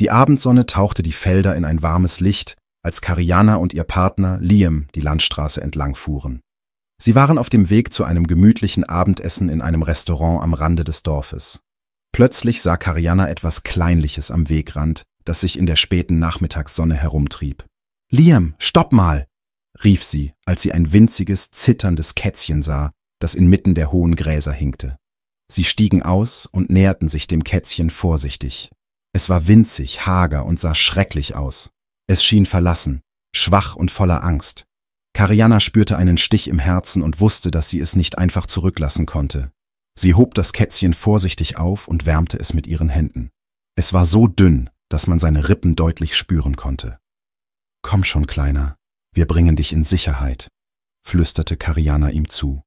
Die Abendsonne tauchte die Felder in ein warmes Licht, als Kariana und ihr Partner Liam die Landstraße entlang fuhren. Sie waren auf dem Weg zu einem gemütlichen Abendessen in einem Restaurant am Rande des Dorfes. Plötzlich sah Kariana etwas Kleinliches am Wegrand, das sich in der späten Nachmittagssonne herumtrieb. Liam, stopp mal! rief sie, als sie ein winziges, zitterndes Kätzchen sah, das inmitten der hohen Gräser hinkte. Sie stiegen aus und näherten sich dem Kätzchen vorsichtig. Es war winzig, hager und sah schrecklich aus. Es schien verlassen, schwach und voller Angst. Kariana spürte einen Stich im Herzen und wusste, dass sie es nicht einfach zurücklassen konnte. Sie hob das Kätzchen vorsichtig auf und wärmte es mit ihren Händen. Es war so dünn, dass man seine Rippen deutlich spüren konnte. Komm schon, Kleiner, wir bringen dich in Sicherheit, flüsterte Kariana ihm zu.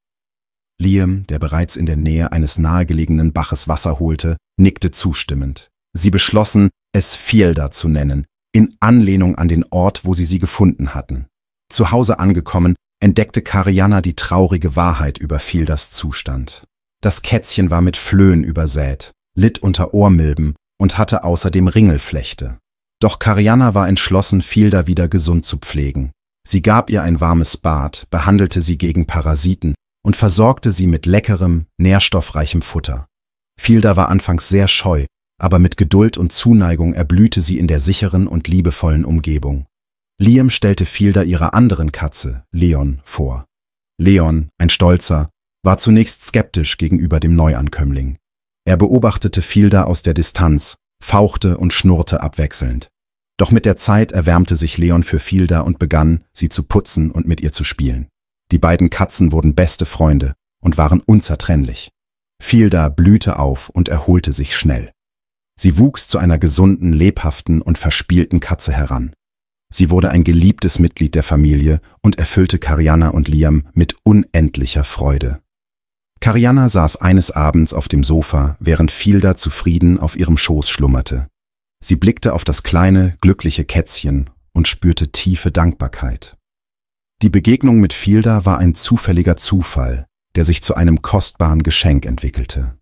Liam, der bereits in der Nähe eines nahegelegenen Baches Wasser holte, nickte zustimmend. Sie beschlossen, es Fielda zu nennen, in Anlehnung an den Ort, wo sie sie gefunden hatten. Zu Hause angekommen, entdeckte Kariana die traurige Wahrheit über Fieldas Zustand. Das Kätzchen war mit Flöhen übersät, litt unter Ohrmilben und hatte außerdem Ringelflechte. Doch Kariana war entschlossen, Fielda wieder gesund zu pflegen. Sie gab ihr ein warmes Bad, behandelte sie gegen Parasiten und versorgte sie mit leckerem, nährstoffreichem Futter. Fielda war anfangs sehr scheu aber mit Geduld und Zuneigung erblühte sie in der sicheren und liebevollen Umgebung. Liam stellte Fielder ihrer anderen Katze, Leon, vor. Leon, ein Stolzer, war zunächst skeptisch gegenüber dem Neuankömmling. Er beobachtete Fielder aus der Distanz, fauchte und schnurrte abwechselnd. Doch mit der Zeit erwärmte sich Leon für Fielder und begann, sie zu putzen und mit ihr zu spielen. Die beiden Katzen wurden beste Freunde und waren unzertrennlich. Fielder blühte auf und erholte sich schnell. Sie wuchs zu einer gesunden, lebhaften und verspielten Katze heran. Sie wurde ein geliebtes Mitglied der Familie und erfüllte Kariana und Liam mit unendlicher Freude. Kariana saß eines Abends auf dem Sofa, während Fielda zufrieden auf ihrem Schoß schlummerte. Sie blickte auf das kleine, glückliche Kätzchen und spürte tiefe Dankbarkeit. Die Begegnung mit Fielda war ein zufälliger Zufall, der sich zu einem kostbaren Geschenk entwickelte.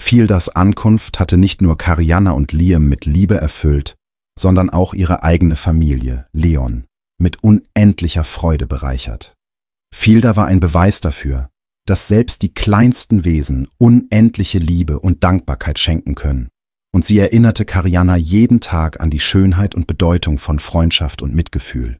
Fieldas Ankunft hatte nicht nur Karianna und Liam mit Liebe erfüllt, sondern auch ihre eigene Familie, Leon, mit unendlicher Freude bereichert. Fielda war ein Beweis dafür, dass selbst die kleinsten Wesen unendliche Liebe und Dankbarkeit schenken können, und sie erinnerte Karianna jeden Tag an die Schönheit und Bedeutung von Freundschaft und Mitgefühl.